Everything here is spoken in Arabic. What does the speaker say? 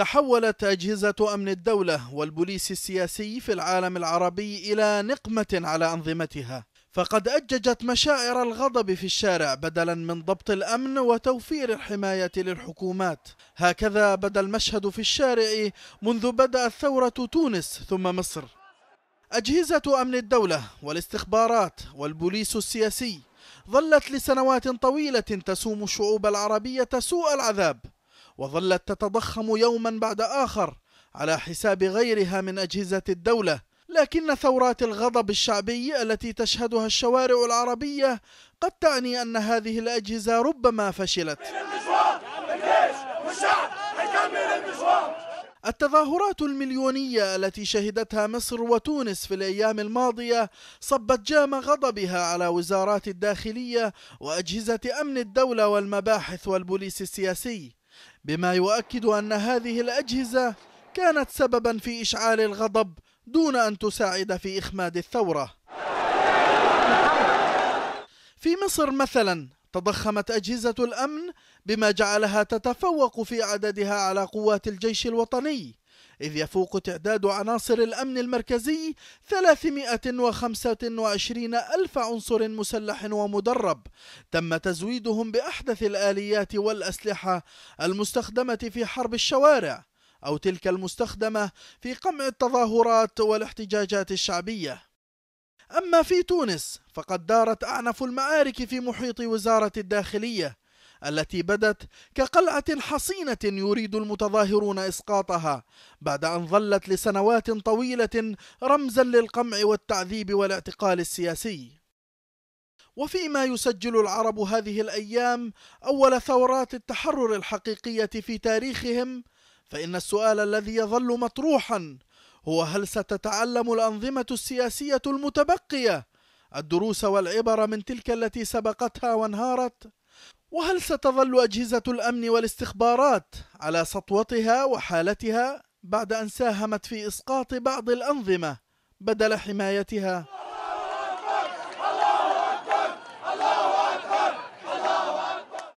تحولت أجهزة أمن الدولة والبوليس السياسي في العالم العربي إلى نقمة على أنظمتها فقد أججت مشاعر الغضب في الشارع بدلا من ضبط الأمن وتوفير الحماية للحكومات هكذا بدا المشهد في الشارع منذ بدأت ثورة تونس ثم مصر أجهزة أمن الدولة والاستخبارات والبوليس السياسي ظلت لسنوات طويلة تسوم الشعوب العربية سوء العذاب وظلت تتضخم يوما بعد آخر على حساب غيرها من أجهزة الدولة لكن ثورات الغضب الشعبي التي تشهدها الشوارع العربية قد تعني أن هذه الأجهزة ربما فشلت التظاهرات المليونية التي شهدتها مصر وتونس في الأيام الماضية صبت جام غضبها على وزارات الداخلية وأجهزة أمن الدولة والمباحث والبوليس السياسي بما يؤكد أن هذه الأجهزة كانت سببا في إشعال الغضب دون أن تساعد في إخماد الثورة في مصر مثلا تضخمت أجهزة الأمن بما جعلها تتفوق في عددها على قوات الجيش الوطني إذ يفوق تعداد عناصر الأمن المركزي 325 ألف عنصر مسلح ومدرب تم تزويدهم بأحدث الآليات والأسلحة المستخدمة في حرب الشوارع أو تلك المستخدمة في قمع التظاهرات والاحتجاجات الشعبية أما في تونس فقد دارت أعنف المعارك في محيط وزارة الداخلية التي بدت كقلعة حصينة يريد المتظاهرون إسقاطها بعد أن ظلت لسنوات طويلة رمزا للقمع والتعذيب والاعتقال السياسي وفيما يسجل العرب هذه الايام اول ثورات التحرر الحقيقيه في تاريخهم فان السؤال الذي يظل مطروحا هو هل ستتعلم الانظمه السياسيه المتبقيه الدروس والعبر من تلك التي سبقتها وانهارت وهل ستظل أجهزة الأمن والاستخبارات على سطوتها وحالتها بعد أن ساهمت في إسقاط بعض الأنظمة بدل حمايتها؟